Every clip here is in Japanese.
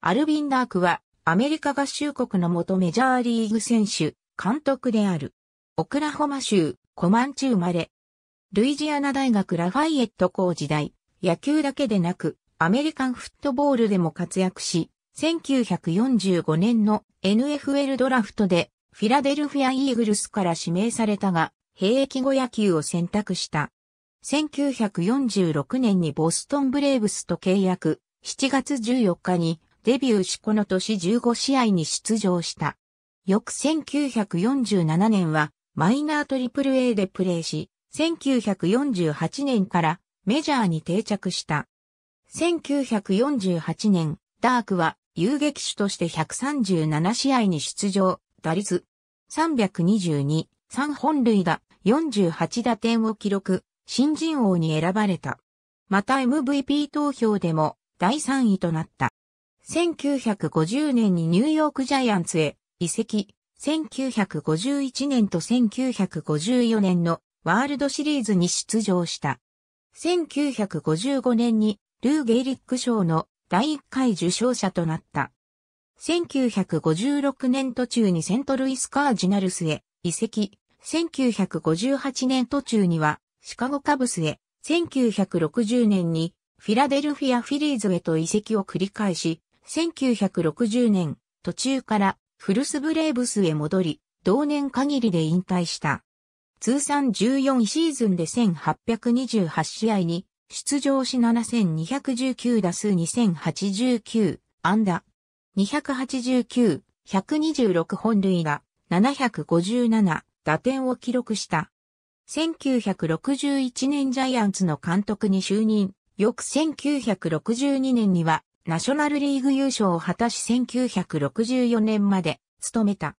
アルビン・ダークは、アメリカ合衆国の元メジャーリーグ選手、監督である。オクラホマ州、コマンチ生まれ。ルイジアナ大学ラファイエット校時代、野球だけでなく、アメリカンフットボールでも活躍し、1945年の NFL ドラフトで、フィラデルフィア・イーグルスから指名されたが、兵役後野球を選択した。1946年にボストンブレーブスと契約、7月14日にデビューしこの年15試合に出場した。翌1947年はマイナートリプル a でプレーし、1948年からメジャーに定着した。1948年、ダークは遊撃手として137試合に出場、打率322、3本塁打、48打点を記録、新人王に選ばれた。また MVP 投票でも第3位となった。1950年にニューヨークジャイアンツへ移籍、1951年と1954年のワールドシリーズに出場した。1955年にルー・ゲイリック賞の第1回受賞者となった。1956年途中にセントルイス・カージナルスへ移籍、1958年途中にはシカゴ・カブスへ、1960年にフィラデルフィア・フィリーズへと移籍を繰り返し、1960年、途中からフルスブレーブスへ戻り、同年限りで引退した。通算14シーズンで1828試合に出場し7219打数2089安打289、126本塁打、757打点を記録した。1961年ジャイアンツの監督に就任、翌1962年にはナショナルリーグ優勝を果たし1964年まで務めた。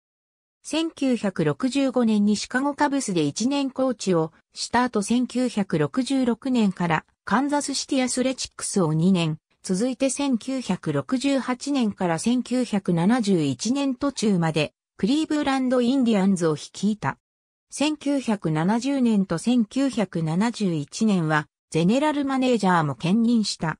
1965年にシカゴカブスで1年コーチをした後1966年からカンザスシティアスレチックスを2年、続いて1968年から1971年途中までクリーブランドインディアンズを率いた。1970年と1971年はゼネラルマネージャーも兼任した。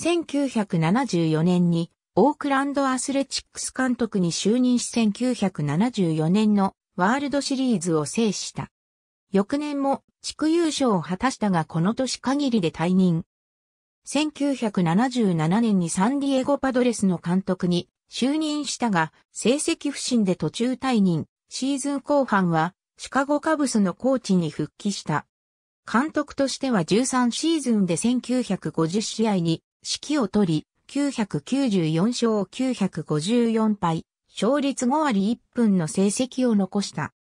1974年にオークランドアスレチックス監督に就任し1974年のワールドシリーズを制した。翌年も地区優勝を果たしたがこの年限りで退任。1977年にサンディエゴパドレスの監督に就任したが成績不振で途中退任。シーズン後半はシカゴカブスのコーチに復帰した。監督としては13シーズンで1950試合に指揮を取り、994勝954敗、勝率5割1分の成績を残した。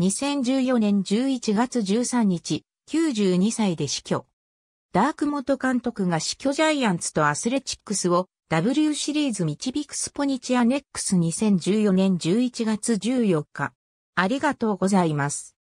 2014年11月13日、92歳で死去。ダーク元監督が死去ジャイアンツとアスレチックスを W シリーズ導くスポニチアネックス2014年11月14日。ありがとうございます。